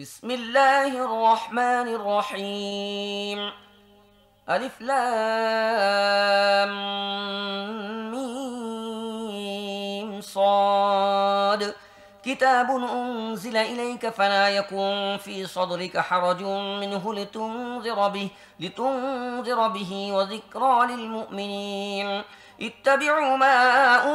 بسم الله الرحمن الرحيم ألف لام ميم صاد كتاب أنزل إليك فلا يكن في صدرك حرج منه لتنذر به, لتنذر به وذكرى للمؤمنين اتبعوا ما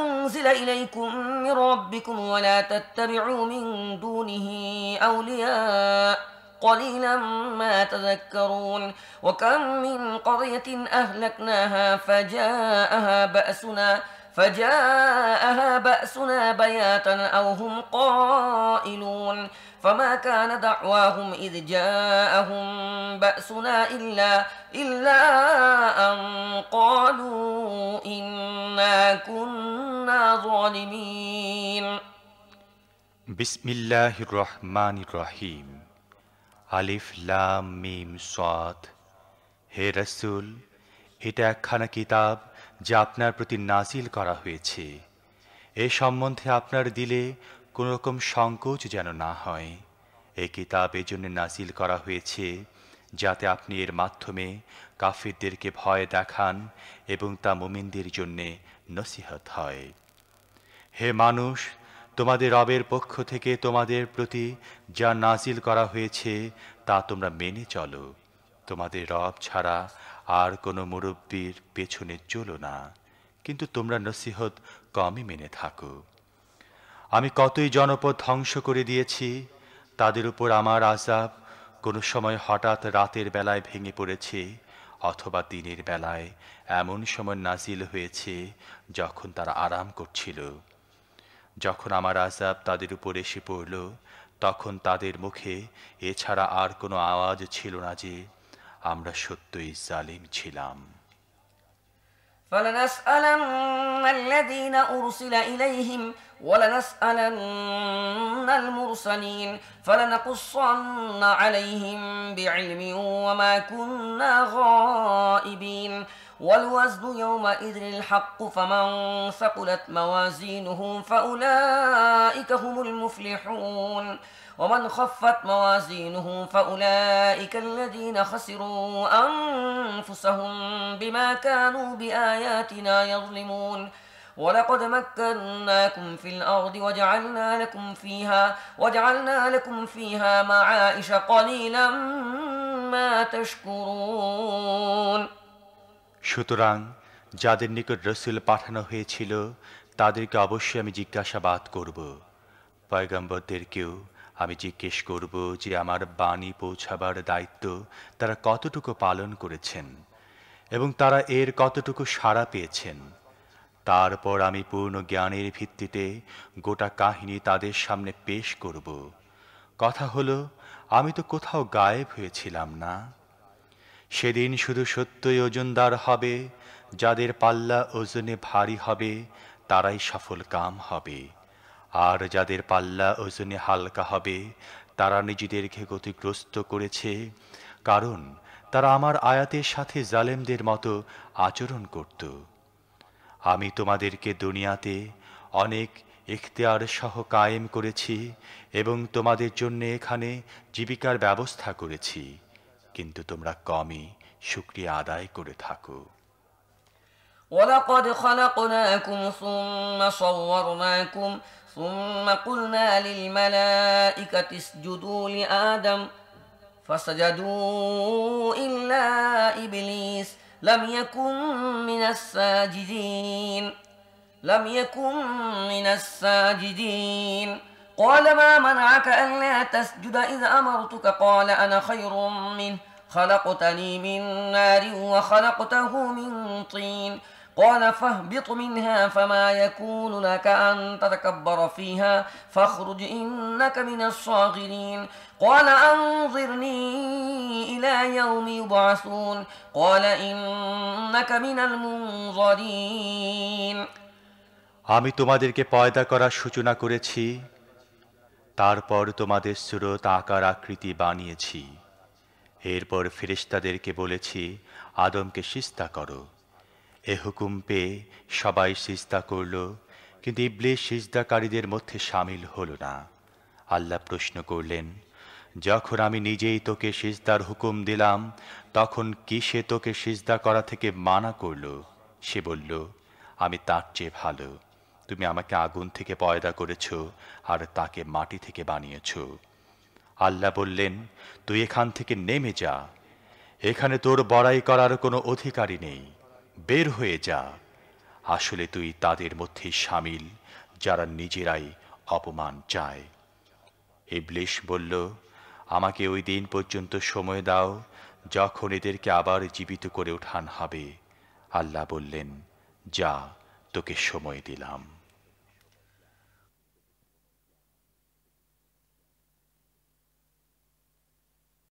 أنزل إليكم من ربكم ولا تتبعوا من دونه أولياء قليلا ما تذكرون وكم من قرية أهلكناها فجاءها بأسنا فجاءها بأسنا بياتا أو هم قائلون فما كان دعواهم إذ جاءهم بأسنا إلا إلا أن قالوا إنا كنا ظالمين بسم الله الرحمن الرحيم আলিফ লাম মিম সাদ হে রসুল এটা একখানা কিতাব যা আপনার প্রতি নাজিল করা হয়েছে এ সম্বন্ধে আপনার দিলে কোনো রকম সংকোচ যেন না হয় এই কিতাব এজন্য নাজিল করা হয়েছে যাতে আপনি এর মাধ্যমে কাফিরদেরকে ভয় দেখান এবং তা মুমিনদের জন্যে নসিহত হয় হে মানুষ তোমাদের রবের পক্ষ থেকে তোমাদের প্রতি যা নাজিল করা হয়েছে তা তোমরা মেনে চলো তোমাদের রব ছাড়া আর কোনো মুরব্বীর পেছনে চলো না কিন্তু তোমরা নসিহত কমই মেনে থাকো আমি কতই জনপদ ধ্বংস করে দিয়েছি তাদের উপর আমার আজাব কোনো সময় হঠাৎ রাতের বেলায় ভেঙে পড়েছে অথবা দিনের বেলায় এমন সময় নাজিল হয়েছে যখন তারা আরাম করছিল যখন আমার আজাব তাদের উপর এসে পড়ল তখন তাদের মুখে এছাড়া আর কোনো আওয়াজ ছিল না যে আমরা সত্যই জালিম ছিলাম ফলনাস আলম والوزن يومئذ الحق فمن ثقلت موازينه فأولئك هم المفلحون ومن خفت موازينه فأولئك الذين خسروا أنفسهم بما كانوا بآياتنا يظلمون ولقد مكناكم في الأرض وجعلنا لكم فيها وجعلنا لكم فيها معائش قليلا ما تشكرون সুতরাং যাদের নিকট রসুল পাঠানো হয়েছিল তাদেরকে অবশ্যই আমি জিজ্ঞাসাবাদ করব পয়গম্বরদেরকেও আমি জিজ্ঞেস করব যে আমার বাণী পৌঁছাবার দায়িত্ব তারা কতটুকু পালন করেছেন এবং তারা এর কতটুকু সাড়া পেয়েছেন তারপর আমি পূর্ণ জ্ঞানের ভিত্তিতে গোটা কাহিনী তাদের সামনে পেশ করব কথা হলো আমি তো কোথাও গায়েব হয়েছিলাম না সেদিন শুধু সত্যই ওজনদার হবে যাদের পাল্লা ওজনে ভারী হবে তারাই সফল কাম হবে আর যাদের পাল্লা ওজনে হালকা হবে তারা নিজেদেরকে গতিগ্রস্ত করেছে কারণ তারা আমার আয়াতের সাথে জালেমদের মতো আচরণ করত আমি তোমাদেরকে দুনিয়াতে অনেক ইখতিয়ার সহ কায়েম করেছি এবং তোমাদের জন্য এখানে জীবিকার ব্যবস্থা করেছি কিন্তু তোমরা কমই শুক্রিয়া আদায় করে থাকো ولقد خلقناكم ثم صورناكم ثم قلنا للملائكة اسجدوا لآدم فسجدوا إلا إبليس لم يكن من الساجدين لم يكن من الساجدين قال ما منعك ألا تسجد إذ أمرتك قال أنا خير منه خلقتني من نار وخلقته من طين قال فاهبط منها فما يكون لك أن تتكبر فيها فاخرج إنك من الصاغرين قال أنظرني إلى يوم يبعثون قال إنك من المنظرين আমি তোমাদেরকে পয়দা করার সূচনা করেছি তারপর তোমাদের সুরত আকার আকৃতি বানিয়েছি এরপর ফেরিস্তাদেরকে বলেছি আদমকে সিস্তা করো এ হুকুম পেয়ে সবাই সিস্তা করল কিন্তু ইবলিস সিজদাকারীদের মধ্যে সামিল হল না আল্লাহ প্রশ্ন করলেন যখন আমি নিজেই তোকে সিজদার হুকুম দিলাম তখন কি সে তোকে সিজদা করা থেকে মানা করল সে বলল আমি তার চেয়ে ভালো তুমি আমাকে আগুন থেকে পয়দা করেছ আর তাকে মাটি থেকে বানিয়েছ আল্লাহ বললেন তুই এখান থেকে নেমে যা এখানে তোর বড়াই করার কোনো অধিকারই নেই বের হয়ে যা আসলে তুই তাদের মধ্যে সামিল যারা নিজেরাই অপমান চায় এবলিশ বলল আমাকে ওই দিন পর্যন্ত সময় দাও যখন এদেরকে আবার জীবিত করে ওঠান হবে আল্লাহ বললেন যা তোকে সময় দিলাম